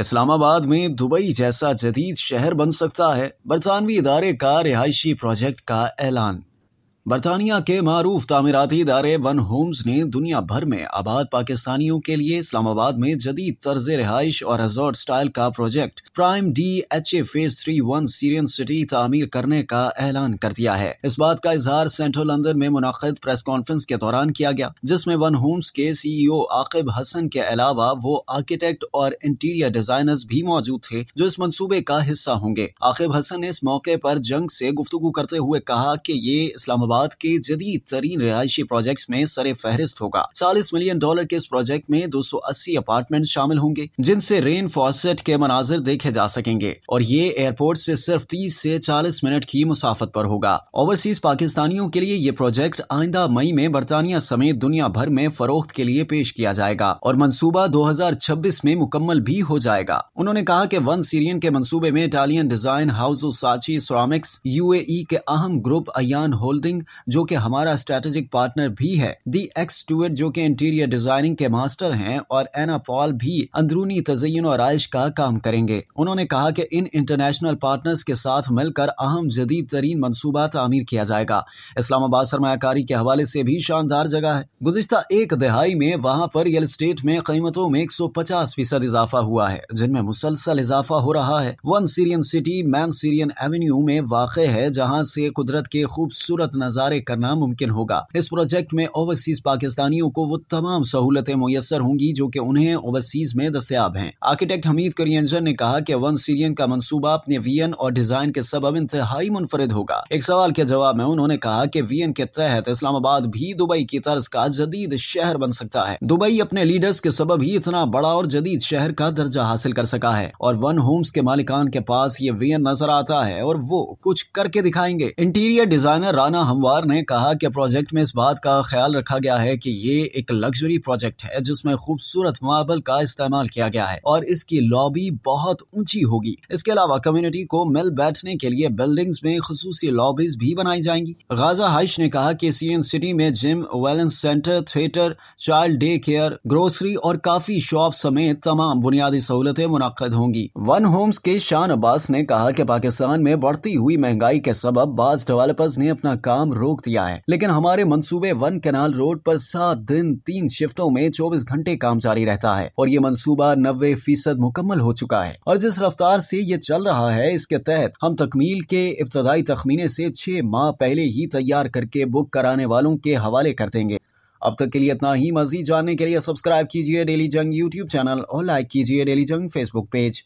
इस्लामाबाद में दुबई जैसा जदीद शहर बन सकता है बरतानवी इदारे का रिहायशी प्रोजेक्ट का ऐलान बरतानिया के मारूफ तमीराती इदारे वन होम्स ने दुनिया भर में आबाद पाकिस्तानियों के लिए इस्लामाबाद में जदीद तर्ज रिहाइश और रिजॉर्ट स्टाइल का project prime D H A phase three one serene city तमीर करने का ऐलान कर दिया है इस बात का इजहार सेंट्रल लंदन में मुनद प्रेस कॉन्फ्रेंस के दौरान किया गया जिसमे वन होम्स के सी ई ओ आकिब हसन के अलावा वो आर्किटेक्ट और इंटीरियर डिजाइनर्स भी मौजूद थे जो इस मनसूबे का हिस्सा होंगे आकिब हसन ने इस मौके आरोप जंग ऐसी गुफ्तु करते हुए कहा की ये इस्लामाबाद हैदराबाद के जदीद तरीन रिहायशी प्रोजेक्ट में सर फहरिस्त होगा चालीस मिलियन डॉलर के इस प्रोजेक्ट में दो सौ अस्सी अपार्टमेंट शामिल होंगे जिनसे रेन फॉसेट के मनाजिर देखे जा सकेंगे और ये एयरपोर्ट से सिर्फ तीस से चालीस मिनट की मुसाफत पर होगा ओवरसीज पाकिस्तानियों के लिए ये प्रोजेक्ट आइंदा मई में बरतानिया समेत दुनिया भर में फरोख्त के लिए पेश किया जाएगा और मनसूबा 2026 में मुकम्मल भी हो जाएगा उन्होंने कहा कि वन सीरियन के मनसूबे में इटालियन डिजाइन हाउस साची सोरामिक्स यूएई के अहम ग्रुप अयान होल्डिंग जो कि हमारा स्ट्रेटेजिक पार्टनर भी है दी एक्स टूट जो कि इंटीरियर डिजाइनिंग के मास्टर हैं और एना पॉल भी अंदरूनी तजयन और आयश का काम करेंगे उन्होंने कहा कि इन इंटरनेशनल पार्टनर्स के साथ मिलकर अहम जदीद तरीन मनसूबा तमीर किया जाएगा इस्लामाबाद सरमाकारी के हवाले से भी शानदार जगह है गुजशत एक दहाई में वहाँ पर रियल स्टेट में कीमतों में एक सौ पचास फीसद इजाफा हुआ है जिनमें मुसलसल इजाफा हो रहा है one serene city main serene avenue में वाक़ है जहाँ से कुदरत के खूबसूरत नज़र नजारे करना मुमकिन होगा इस प्रोजेक्ट में ओवरसीज पाकिस्तानियों को वो तमाम सहूलतें मुयसर होंगी जो की उन्हें ओवरसीज में दस्तियाब है आर्किटेक्ट हमीद करियंजर ने कहा की वन सीरियन का मनसूबा अपने वीएन और डिजाइन के सब इंतहाई मुनफरद होगा एक सवाल के जवाब में उन्होंने कहा की वीएन के तहत इस्लामाबाद भी दुबई की तर्ज का जदीद शहर बन सकता है दुबई अपने लीडर्स के सबब ही इतना बड़ा और जदीद शहर का दर्जा हासिल कर सका है और वन होम्स के मालिकान के पास ये वीएन नजर आता है और वो कुछ करके दिखाएंगे इंटीरियर डिजाइनर राना हम सोमवार ने कहा कि प्रोजेक्ट में इस बात का ख्याल रखा गया है कि ये एक लग्जरी प्रोजेक्ट है जिसमें खूबसूरत मार्बल का इस्तेमाल किया गया है और इसकी लॉबी बहुत ऊंची होगी इसके अलावा कम्युनिटी को मिल बैठने के लिए बिल्डिंग्स में खसूसी लॉबीज भी बनाई जाएंगी गाजा हाइश ने कहा कि सी सिटी में gym wellness centre theatre child day care grocery और काफी शॉप समेत तमाम बुनियादी सहूलतें मुनद होंगी वन होम्स के शान अब्बास ने कहा कि पाकिस्तान में बढ़ती हुई महंगाई के सबब बास डेवलपर्स ने अपना काम रोक दिया है लेकिन हमारे मंसूबे वन कैनाल रोड पर सात दिन तीन शिफ्टों में चौबीस घंटे काम जारी रहता है और ये मनसूबा नब्बे फीसद मुकम्मल हो चुका है और जिस रफ्तार से ये चल रहा है इसके तहत हम तकमील के इब्तदाई तखमीने से छह माह पहले ही तैयार करके बुक कराने वालों के हवाले कर देंगे अब तक के लिए इतना ही मजीद जानने के लिए सब्सक्राइब कीजिए डेली जंग यूट्यूब चैनल और लाइक कीजिए डेली जंग फेसबुक पेज